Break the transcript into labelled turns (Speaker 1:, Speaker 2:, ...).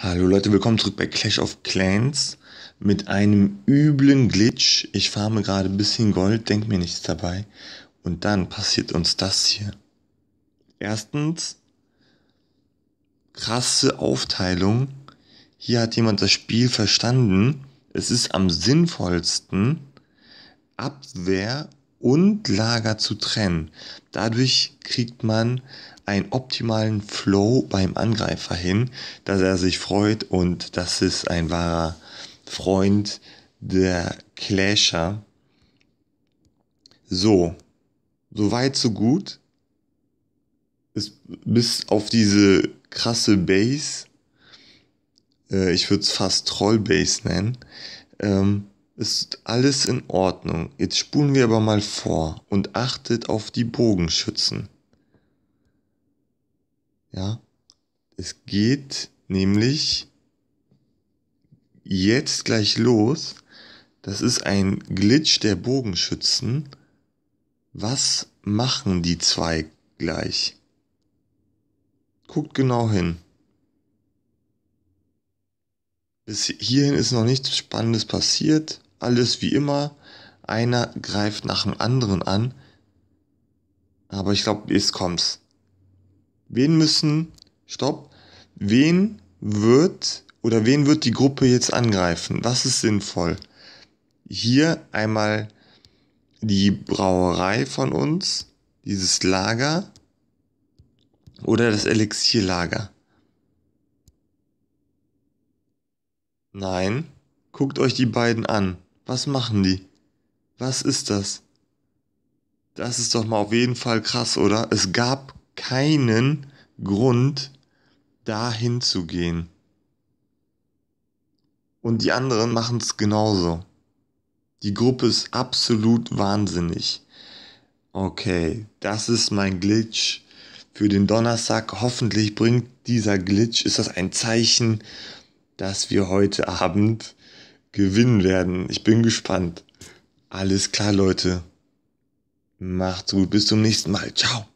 Speaker 1: Hallo Leute, willkommen zurück bei Clash of Clans mit einem üblen Glitch. Ich farme gerade ein bisschen Gold, denk mir nichts dabei. Und dann passiert uns das hier. Erstens, krasse Aufteilung. Hier hat jemand das Spiel verstanden. Es ist am sinnvollsten, Abwehr und Lager zu trennen. Dadurch kriegt man einen optimalen Flow beim Angreifer hin, dass er sich freut und das ist ein wahrer Freund der Clasher. So, so weit, so gut. Ist bis auf diese krasse Base, äh, ich würde es fast Troll-Base nennen, ähm, ist alles in Ordnung. Jetzt spulen wir aber mal vor und achtet auf die Bogenschützen. Ja? Es geht nämlich jetzt gleich los. Das ist ein Glitch der Bogenschützen. Was machen die zwei gleich? Guckt genau hin. Bis hierhin ist noch nichts Spannendes passiert. Alles wie immer. Einer greift nach dem anderen an. Aber ich glaube, jetzt kommt's. Wen müssen, stopp, wen wird oder wen wird die Gruppe jetzt angreifen? Was ist sinnvoll? Hier einmal die Brauerei von uns, dieses Lager oder das Elixierlager. Nein, guckt euch die beiden an. Was machen die? Was ist das? Das ist doch mal auf jeden Fall krass, oder? Es gab keinen Grund, dahin zu gehen. Und die anderen machen es genauso. Die Gruppe ist absolut wahnsinnig. Okay, das ist mein Glitch für den Donnerstag. Hoffentlich bringt dieser Glitch, ist das ein Zeichen, dass wir heute Abend gewinnen werden. Ich bin gespannt. Alles klar, Leute. Macht's gut. Bis zum nächsten Mal. Ciao.